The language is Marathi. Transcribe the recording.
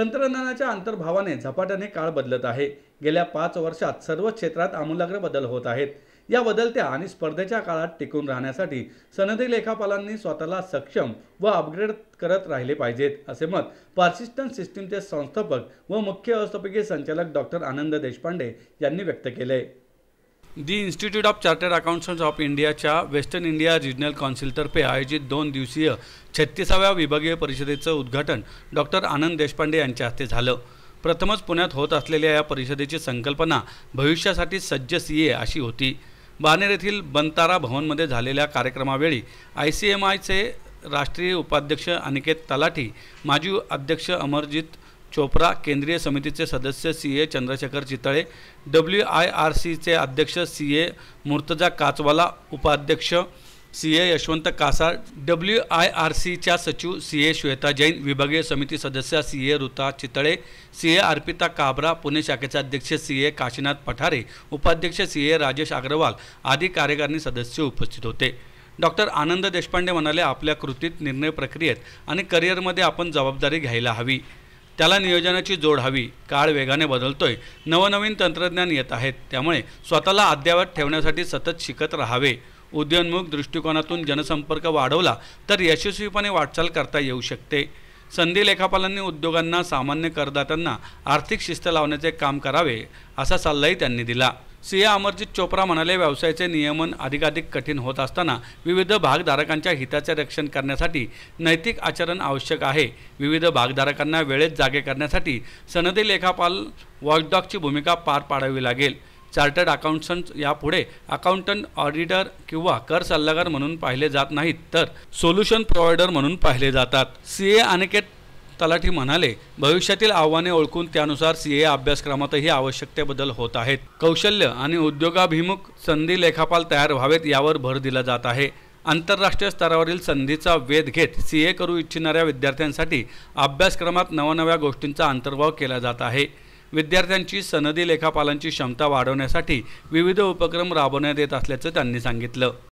तंत्रज्ञानाच्या अंतर्भावाने झपाट्याने काळ बदलत आहे गेल्या पाच वर्षात सर्व क्षेत्रात आमूलाग्र बदल होत आहेत या बदलत्या आणि स्पर्धेच्या काळात टिकून राहण्यासाठी सनदी लेखापालांनी स्वतःला सक्षम व अपग्रेड करत राहिले पाहिजेत असे मत पार्सिस्टंट सिस्टीमचे संस्थापक व मुख्य व्यवस्थापकीय संचालक डॉक्टर आनंद देशपांडे यांनी व्यक्त केले the institute of chartered accountants of इंडियाच्या वेस्टर्न इंडिया रिजनल काउन्सिलतर्फे आयोजित दोन दिवसीय छत्तीसाव्या विभागीय परिषदेचं उद्घाटन डॉक्टर आनंद देशपांडे यांच्या हस्ते झालं प्रथमच पुण्यात होत असलेल्या या परिषदेची संकल्पना भविष्यासाठी सज्ज सी ए अशी होती बानेर येथील बंतारा भवनमध्ये झालेल्या कार्यक्रमावेळी आय सी एम आयचे राष्ट्रीय उपाध्यक्ष अनिकेत तलाठी माजी अध्यक्ष अमरजित चोप्रा केंद्रीय समितीचे सदस्य C A Chandrashekhar Chitale W I R सीचे अध्यक्ष सी ए मुर्तजा काचवाला उपाध्यक्ष C A Yashwant Kasar W I R सीच्या सचिव सी ए श्वेता जैन विभागीय समिती सदस्य C A Ruta Chitale C A Arpita Kabra Pune शाखेचे अध्यक्ष सी ए काशीनाथ पठारे उपाध्यक्ष सी ए राजेश अग्रवाल आदी कार्यकारिणी सदस्य उपस्थित होते डॉक्टर आनंद देशपांडे म्हणाले आपल्या कृतीत निर्णय प्रक्रियेत आणि करिअरमध्ये आपण जबाबदारी घ्यायला हवी त्याला नियोजनाची जोड हवी काळ वेगाने बदलतोय नवनवीन तंत्रज्ञान येत आहेत त्यामुळे स्वतःला अद्यावत ठेवण्यासाठी सतत शिकत राहावे उद्योन्मुख दृष्टिकोनातून जनसंपर्क वाढवला तर यशस्वीपणे वाटचाल करता येऊ शकते संधी लेखापालांनी उद्योगांना सामान्य करदात्यांना आर्थिक शिस्त लावण्याचे काम करावे असा सल्लाही त्यांनी दिला सीए अमरजित चोप्रा म्हणाले व्यवसायाचे नियमन अधिकाधिक कठीण होत असताना विविध भागधारकांच्या हिताचे रक्षण करण्यासाठी नैतिक आचरण आवश्यक आहे विविध भागधारकांना वेळेत जागे करण्यासाठी सनदी लेखापाल वॉचडॉगची भूमिका पार पाडावी लागेल चार्टर्ड अकाउंटंट यापुढे अकाउंटंट ऑडिटर किंवा कर सल्लागार म्हणून पाहिले जात नाहीत तर सोल्युशन प्रोव्हायडर म्हणून पाहिले जातात सीए अनिकेत तलाठी म्हणाले भविष्यातील आव्हाने ओळखून त्यानुसार सी ए अभ्यासक्रमातही आवश्यक बदल होत आहेत कौशल्य आणि उद्योगाभिमुख संधी लेखापाल तयार व्हावेत यावर भर दिला जात आहे आंतरराष्ट्रीय स्तरावरील संधीचा वेध घेत सी ए करू इच्छिणाऱ्या विद्यार्थ्यांसाठी अभ्यासक्रमात नवनव्या गोष्टींचा अंतर्भाव केला जात आहे विद्यार्थ्यांची सनदी लेखापालांची क्षमता वाढवण्यासाठी विविध उपक्रम राबवण्यात येत असल्याचं त्यांनी सांगितलं